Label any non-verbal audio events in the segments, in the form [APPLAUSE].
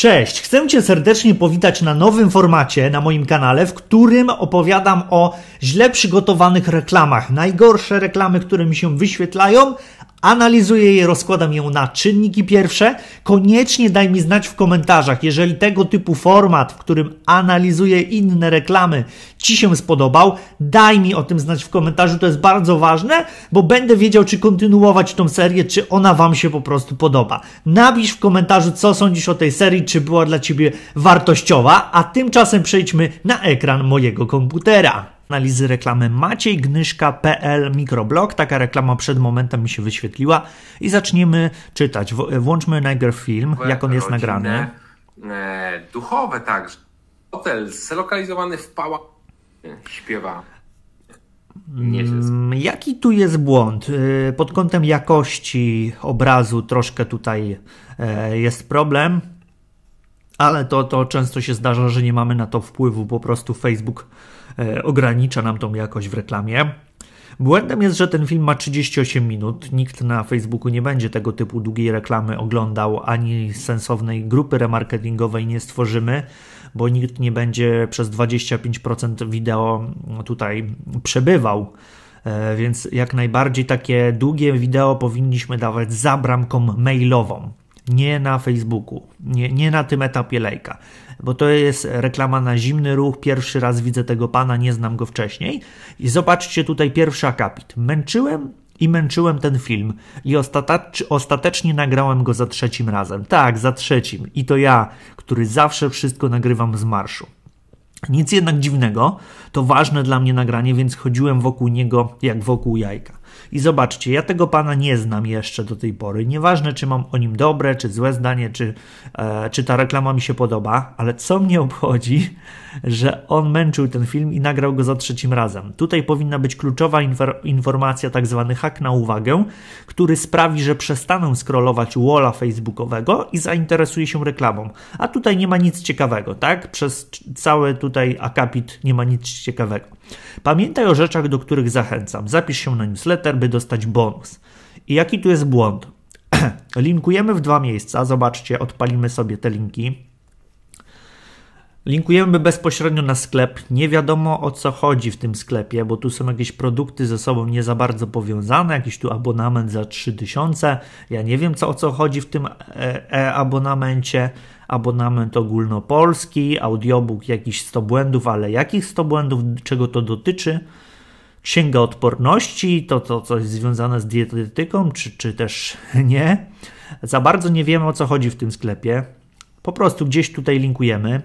Cześć, chcę Cię serdecznie powitać na nowym formacie na moim kanale, w którym opowiadam o źle przygotowanych reklamach. Najgorsze reklamy, które mi się wyświetlają, analizuję je, rozkładam ją na czynniki pierwsze. Koniecznie daj mi znać w komentarzach, jeżeli tego typu format, w którym analizuję inne reklamy, Ci się spodobał. Daj mi o tym znać w komentarzu, to jest bardzo ważne, bo będę wiedział, czy kontynuować tą serię, czy ona Wam się po prostu podoba. Napisz w komentarzu, co sądzisz o tej serii, czy była dla Ciebie wartościowa, a tymczasem przejdźmy na ekran mojego komputera analizy reklamy Maciej mikroblog. Taka reklama przed momentem mi się wyświetliła i zaczniemy czytać. Włączmy najpierw film, jak on jest nagrany. E, duchowe także. Hotel zlokalizowany w Pała śpiewa. Mm, jaki tu jest błąd? E, pod kątem jakości obrazu troszkę tutaj e, jest problem, ale to, to często się zdarza, że nie mamy na to wpływu. Po prostu Facebook E, ogranicza nam tą jakość w reklamie. Błędem jest, że ten film ma 38 minut. Nikt na Facebooku nie będzie tego typu długiej reklamy oglądał, ani sensownej grupy remarketingowej nie stworzymy, bo nikt nie będzie przez 25% wideo tutaj przebywał. E, więc jak najbardziej takie długie wideo powinniśmy dawać za bramką mailową nie na Facebooku, nie, nie na tym etapie lejka, bo to jest reklama na zimny ruch. Pierwszy raz widzę tego pana, nie znam go wcześniej. I zobaczcie tutaj pierwszy akapit. Męczyłem i męczyłem ten film i ostatecznie nagrałem go za trzecim razem. Tak, za trzecim. I to ja, który zawsze wszystko nagrywam z marszu. Nic jednak dziwnego, to ważne dla mnie nagranie, więc chodziłem wokół niego jak wokół jajka. I zobaczcie, ja tego pana nie znam jeszcze do tej pory. Nieważne, czy mam o nim dobre, czy złe zdanie, czy, e, czy ta reklama mi się podoba, ale co mnie obchodzi, że on męczył ten film i nagrał go za trzecim razem. Tutaj powinna być kluczowa informacja, tak zwany hak na uwagę, który sprawi, że przestanę scrollować walla facebookowego i zainteresuję się reklamą. A tutaj nie ma nic ciekawego, tak? Przez cały tutaj akapit nie ma nic ciekawego. Pamiętaj o rzeczach, do których zachęcam. Zapisz się na newsletter, by dostać bonus. I jaki tu jest błąd? [CLEARS THROAT] Linkujemy w dwa miejsca, zobaczcie, odpalimy sobie te linki. Linkujemy bezpośrednio na sklep. Nie wiadomo o co chodzi w tym sklepie, bo tu są jakieś produkty ze sobą nie za bardzo powiązane, jakiś tu abonament za 3000. Ja nie wiem co o co chodzi w tym e, e-abonamencie. Abonament ogólnopolski, audiobook jakiś 100 błędów, ale jakich 100 błędów, czego to dotyczy? Księga odporności, to, to coś związane z dietetyką, czy, czy też [LAUGHS] nie. Za bardzo nie wiemy o co chodzi w tym sklepie. Po prostu gdzieś tutaj linkujemy.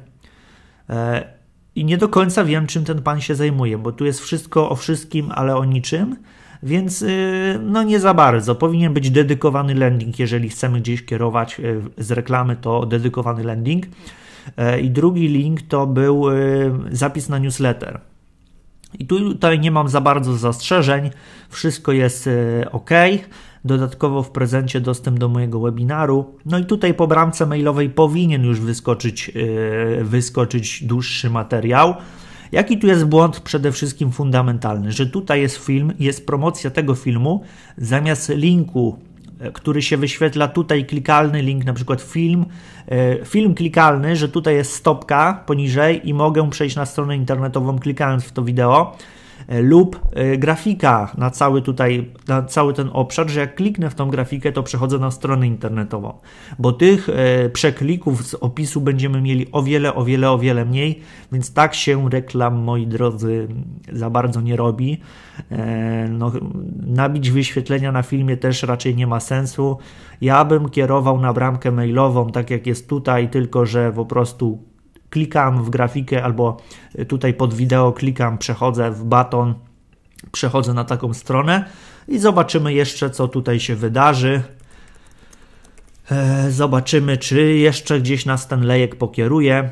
E, I nie do końca wiem, czym ten pan się zajmuje, bo tu jest wszystko o wszystkim, ale o niczym. Więc y, no nie za bardzo. Powinien być dedykowany landing, jeżeli chcemy gdzieś kierować y, z reklamy, to dedykowany landing. E, I drugi link to był y, zapis na newsletter. I tutaj nie mam za bardzo zastrzeżeń, wszystko jest e, ok. Dodatkowo w prezencie dostęp do mojego webinaru. No i tutaj po bramce mailowej powinien już wyskoczyć, e, wyskoczyć dłuższy materiał. Jaki tu jest błąd przede wszystkim fundamentalny, że tutaj jest film, jest promocja tego filmu, zamiast linku E, który się wyświetla tutaj, klikalny link, na przykład film. E, film klikalny, że tutaj jest stopka poniżej i mogę przejść na stronę internetową klikając w to wideo. E, lub e, grafika na cały tutaj, na cały ten obszar, że jak kliknę w tą grafikę, to przechodzę na stronę internetową, bo tych e, przeklików z opisu będziemy mieli o wiele, o wiele, o wiele mniej, więc tak się reklam, moi drodzy, za bardzo nie robi. No, nabić wyświetlenia na filmie też raczej nie ma sensu. Ja bym kierował na bramkę mailową, tak jak jest tutaj, tylko że po prostu klikam w grafikę albo e, tutaj pod wideo klikam, przechodzę w baton, przechodzę na taką stronę i zobaczymy jeszcze, co tutaj się wydarzy. E, zobaczymy, czy jeszcze gdzieś nas ten lejek pokieruje.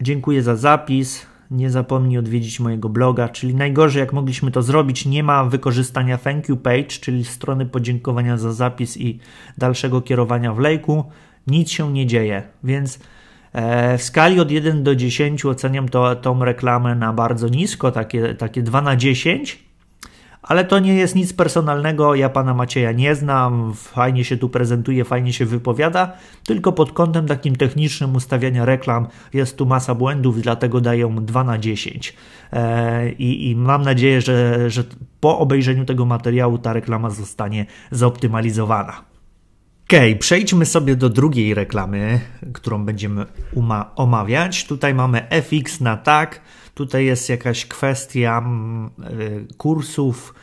Dziękuję za zapis. Nie zapomnij odwiedzić mojego bloga, czyli najgorzej jak mogliśmy to zrobić, nie ma wykorzystania thank you page, czyli strony podziękowania za zapis i dalszego kierowania w lejku. Nic się nie dzieje, więc E, w skali od 1 do 10 oceniam to, tą reklamę na bardzo nisko, takie, takie 2 na 10. Ale to nie jest nic personalnego, ja pana Macieja nie znam, fajnie się tu prezentuje, fajnie się wypowiada, tylko pod kątem takim technicznym ustawiania reklam jest tu masa błędów, dlatego daję 2 na 10. E, I, I, mam nadzieję, że, że po obejrzeniu tego materiału ta reklama zostanie zoptymalizowana. OK, przejdźmy sobie do drugiej reklamy, którą będziemy omawiać. Tutaj mamy FX na tak. Tutaj jest jakaś kwestia mm, y, kursów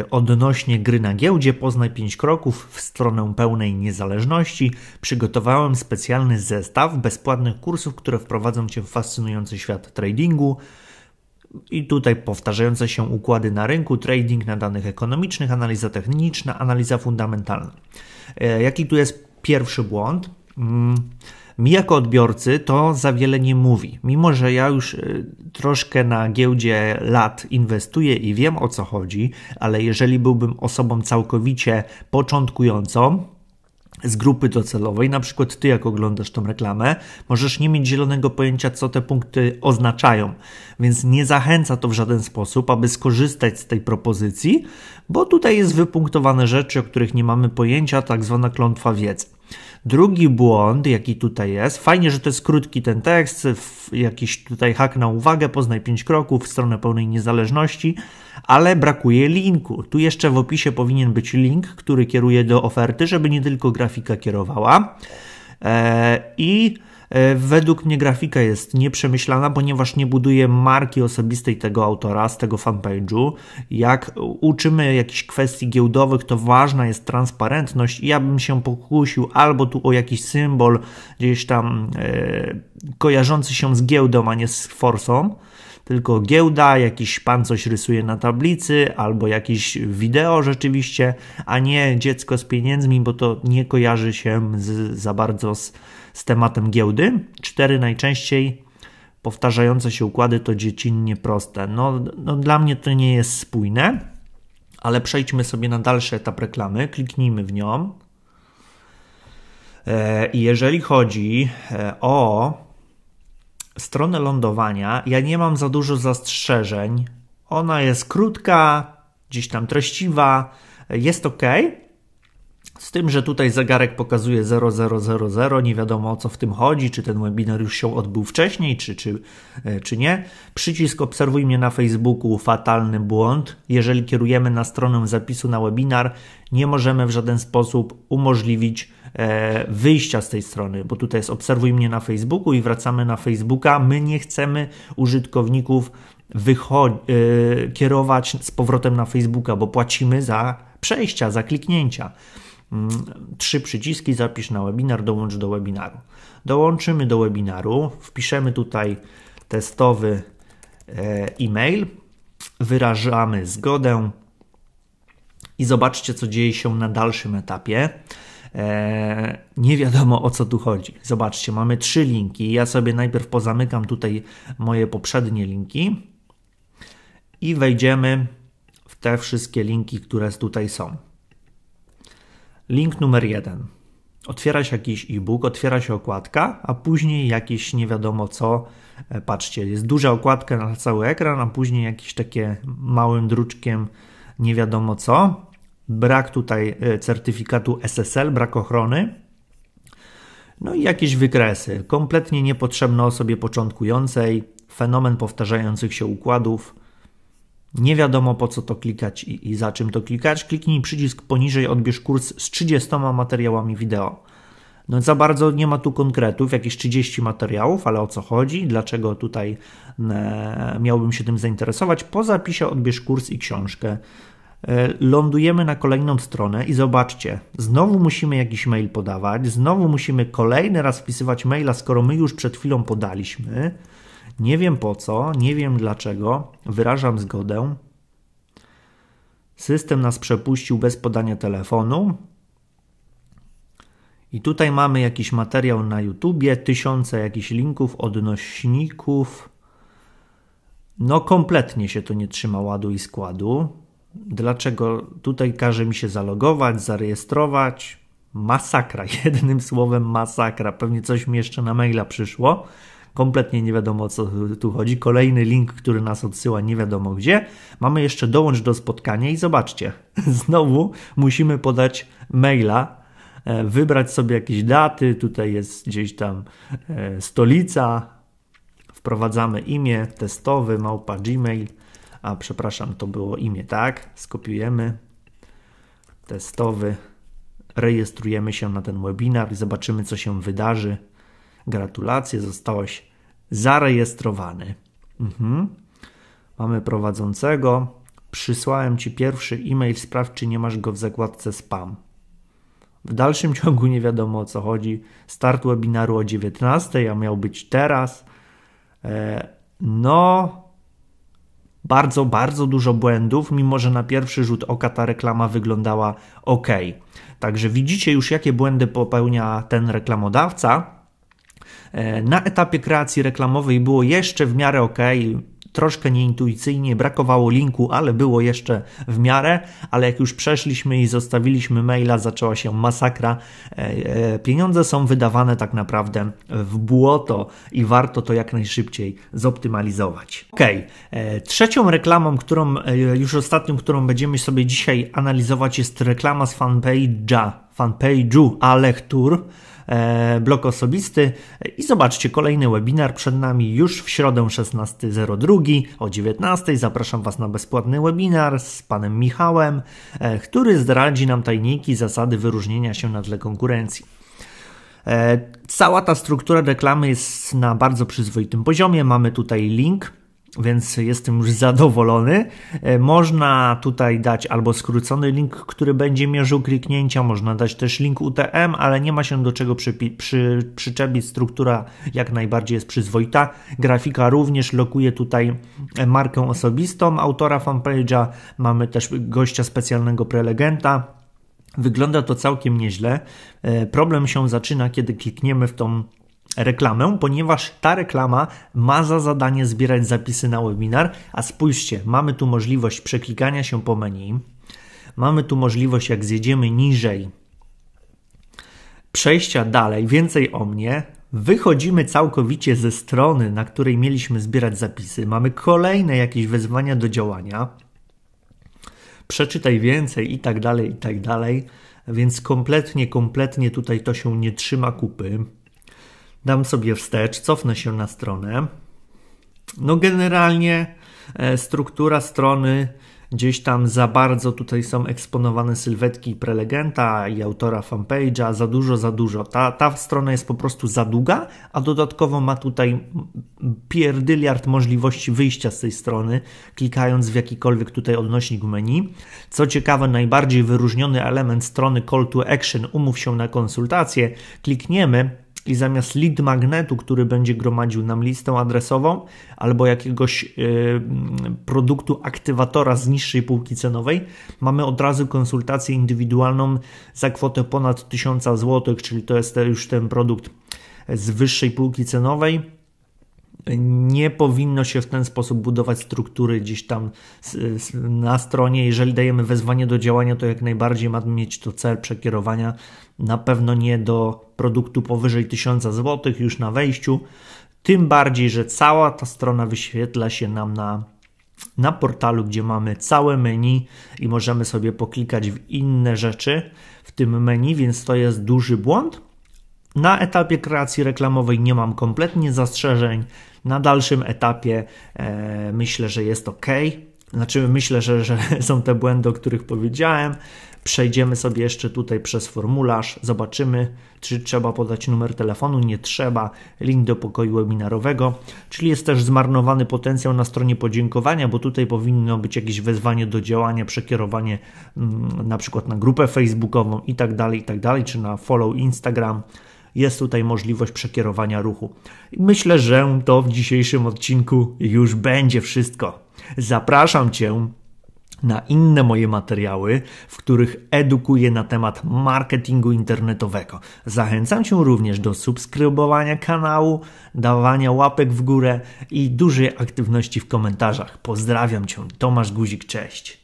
y, odnośnie gry na giełdzie. Poznaj 5 kroków w stronę pełnej niezależności. Przygotowałem specjalny zestaw bezpłatnych kursów, które wprowadzą Cię w fascynujący świat tradingu. I tutaj powtarzające się układy na rynku, trading na danych ekonomicznych, analiza techniczna, analiza fundamentalna. E, jaki tu jest pierwszy błąd? Mm, mi jako odbiorcy to za wiele nie mówi. Mimo, że ja już e, troszkę na giełdzie lat inwestuję i wiem o co chodzi, ale jeżeli byłbym osobą całkowicie początkującą, z grupy docelowej, na przykład ty, jak oglądasz tą reklamę, możesz nie mieć zielonego pojęcia, co te punkty oznaczają, więc nie zachęca to w żaden sposób, aby skorzystać z tej propozycji, bo tutaj jest wypunktowane rzeczy, o których nie mamy pojęcia, tak zwana klątwa wiedzy. Drugi błąd, jaki tutaj jest, fajnie, że to jest krótki ten tekst, jakiś tutaj hak na uwagę, poznaj 5 kroków w stronę pełnej niezależności, ale brakuje linku. Tu jeszcze w opisie powinien być link, który kieruje do oferty, żeby nie tylko grafika kierowała. Eee, I E, według mnie grafika jest nieprzemyślana, ponieważ nie buduje marki osobistej tego autora z tego fanpage'u. Jak uczymy jakichś kwestii giełdowych, to ważna jest transparentność i ja bym się pokusił albo tu o jakiś symbol gdzieś tam e, kojarzący się z giełdą, a nie z forsą, tylko giełda, jakiś pan coś rysuje na tablicy, albo jakieś wideo rzeczywiście, a nie dziecko z pieniędzmi, bo to nie kojarzy się z, za bardzo z, z tematem giełdy. Cztery najczęściej powtarzające się układy to dziecinnie proste. No, no dla mnie to nie jest spójne, ale przejdźmy sobie na dalszy etap reklamy, kliknijmy w nią. E, I jeżeli chodzi e, o stronę lądowania ja nie mam za dużo zastrzeżeń. Ona jest krótka, gdzieś tam treściwa, jest ok. Z tym, że tutaj zegarek pokazuje 0000, nie wiadomo o co w tym chodzi, czy ten webinar już się odbył wcześniej, czy, czy, e, czy nie. Przycisk obserwuj mnie na Facebooku, fatalny błąd. Jeżeli kierujemy na stronę zapisu na webinar, nie możemy w żaden sposób umożliwić E, wyjścia z tej strony, bo tutaj jest obserwuj mnie na Facebooku i wracamy na Facebooka. My nie chcemy użytkowników e, kierować z powrotem na Facebooka, bo płacimy za przejścia, za kliknięcia. Mm, trzy przyciski, zapisz na webinar, dołącz do webinaru. Dołączymy do webinaru, wpiszemy tutaj testowy e, e-mail, wyrażamy zgodę i zobaczcie, co dzieje się na dalszym etapie. E, nie wiadomo o co tu chodzi. Zobaczcie, mamy trzy linki. Ja sobie najpierw pozamykam tutaj moje poprzednie linki i wejdziemy w te wszystkie linki, które tutaj są. Link numer jeden. Otwiera się jakiś e-book, otwiera się okładka, a później jakieś nie wiadomo co. E, patrzcie, jest duża okładka na cały ekran, a później jakieś takie małym druczkiem nie wiadomo co brak tutaj e, certyfikatu SSL, brak ochrony. No i jakieś wykresy, kompletnie niepotrzebne osobie początkującej, fenomen powtarzających się układów. Nie wiadomo po co to klikać i, i za czym to klikać. Kliknij przycisk poniżej, odbierz kurs z 30 materiałami wideo. No za bardzo nie ma tu konkretów, jakieś 30 materiałów, ale o co chodzi, dlaczego tutaj e, miałbym się tym zainteresować. Po zapisie odbierz kurs i książkę. E, lądujemy na kolejną stronę i zobaczcie, znowu musimy jakiś mail podawać, znowu musimy kolejny raz wpisywać maila, skoro my już przed chwilą podaliśmy. Nie wiem po co, nie wiem dlaczego, wyrażam zgodę. System nas przepuścił bez podania telefonu. I tutaj mamy jakiś materiał na YouTubie, tysiące jakichś linków, odnośników. No, kompletnie się to nie trzyma ładu i składu. Dlaczego tutaj każe mi się zalogować, zarejestrować? Masakra, [LAUGHS] jednym słowem masakra. Pewnie coś mi jeszcze na maila przyszło. Kompletnie nie wiadomo o co tu chodzi. Kolejny link, który nas odsyła nie wiadomo gdzie. Mamy jeszcze dołącz do spotkania i zobaczcie. [LAUGHS] Znowu musimy podać maila, e, wybrać sobie jakieś daty. Tutaj jest gdzieś tam e, stolica. Wprowadzamy imię testowy małpa gmail a przepraszam, to było imię, tak? Skopiujemy, testowy, rejestrujemy się na ten webinar i zobaczymy, co się wydarzy. Gratulacje, zostałeś zarejestrowany. Mhm. Mamy prowadzącego. Przysłałem ci pierwszy e-mail, sprawdź, czy nie masz go w zakładce spam. W dalszym [LAUGHS] ciągu nie wiadomo o co chodzi. Start webinaru o 19, a miał być teraz. E, no, bardzo, bardzo dużo błędów, mimo że na pierwszy rzut oka ta reklama wyglądała ok. Także widzicie już, jakie błędy popełnia ten reklamodawca. E, na etapie kreacji reklamowej było jeszcze w miarę ok, troszkę nieintuicyjnie, brakowało linku, ale było jeszcze w miarę, ale jak już przeszliśmy i zostawiliśmy maila, zaczęła się masakra. E, e, pieniądze są wydawane tak naprawdę w błoto i warto to jak najszybciej zoptymalizować. Ok, e, trzecią reklamą, którą już ostatnią, którą będziemy sobie dzisiaj analizować jest reklama z fanpage'a, fanpage'u Alech Tour. E, blok osobisty i zobaczcie kolejny webinar przed nami już w środę 16.02 o 19.00. Zapraszam Was na bezpłatny webinar z panem Michałem, e, który zdradzi nam tajniki zasady wyróżnienia się na tle konkurencji. E, cała ta struktura reklamy jest na bardzo przyzwoitym poziomie. Mamy tutaj link więc jestem już zadowolony. E, można tutaj dać albo skrócony link, który będzie mierzył kliknięcia, można dać też link UTM, ale nie ma się do czego przy, przy, przyczepić. Struktura jak najbardziej jest przyzwoita. Grafika również lokuje tutaj e, markę osobistą autora fanpage'a. Mamy też gościa specjalnego prelegenta. Wygląda to całkiem nieźle. E, problem się zaczyna, kiedy klikniemy w tą reklamę, ponieważ ta reklama ma za zadanie zbierać zapisy na webinar, a spójrzcie, mamy tu możliwość przeklikania się po menu, mamy tu możliwość, jak zjedziemy niżej, przejścia dalej, więcej o mnie, Wychodzimy całkowicie ze strony, na której mieliśmy zbierać zapisy. Mamy kolejne jakieś wezwania do działania. Przeczytaj więcej i tak dalej, i tak dalej. Więc kompletnie, kompletnie tutaj to się nie trzyma kupy. Dam sobie wstecz, cofnę się na stronę. No, generalnie e, struktura strony gdzieś tam za bardzo tutaj są eksponowane sylwetki prelegenta i autora fanpage'a, za dużo, za dużo. Ta, ta strona jest po prostu za długa, a dodatkowo ma tutaj pierdyliard możliwości wyjścia z tej strony, klikając w jakikolwiek tutaj odnośnik menu. Co ciekawe, najbardziej wyróżniony element strony call to action, umów się na konsultację, klikniemy i zamiast lead magnetu, który będzie gromadził nam listę adresową albo jakiegoś y, produktu aktywatora z niższej półki cenowej, mamy od razu konsultację indywidualną za kwotę ponad 1000 zł, czyli to jest już ten produkt z wyższej półki cenowej nie powinno się w ten sposób budować struktury gdzieś tam na stronie. Jeżeli dajemy wezwanie do działania, to jak najbardziej ma mieć to cel przekierowania na pewno nie do produktu powyżej 1000 zł już na wejściu. Tym bardziej, że cała ta strona wyświetla się nam na, na portalu, gdzie mamy całe menu i możemy sobie poklikać w inne rzeczy w tym menu, więc to jest duży błąd. Na etapie kreacji reklamowej nie mam kompletnie zastrzeżeń. Na dalszym etapie e, myślę, że jest ok. Znaczy, myślę, że, że [LAUGHS] są te błędy, o których powiedziałem. Przejdziemy sobie jeszcze tutaj przez formularz, zobaczymy, czy trzeba podać numer telefonu, nie trzeba, link do pokoju webinarowego, czyli jest też zmarnowany potencjał na stronie podziękowania, bo tutaj powinno być jakieś wezwanie do działania, przekierowanie mm, na przykład na grupę facebookową i tak dalej, i tak dalej, czy na follow Instagram jest tutaj możliwość przekierowania ruchu. Myślę, że to w dzisiejszym odcinku już będzie wszystko. Zapraszam Cię na inne moje materiały, w których edukuję na temat marketingu internetowego. Zachęcam Cię również do subskrybowania kanału, dawania łapek w górę i dużej aktywności w komentarzach. Pozdrawiam Cię, Tomasz Guzik, cześć.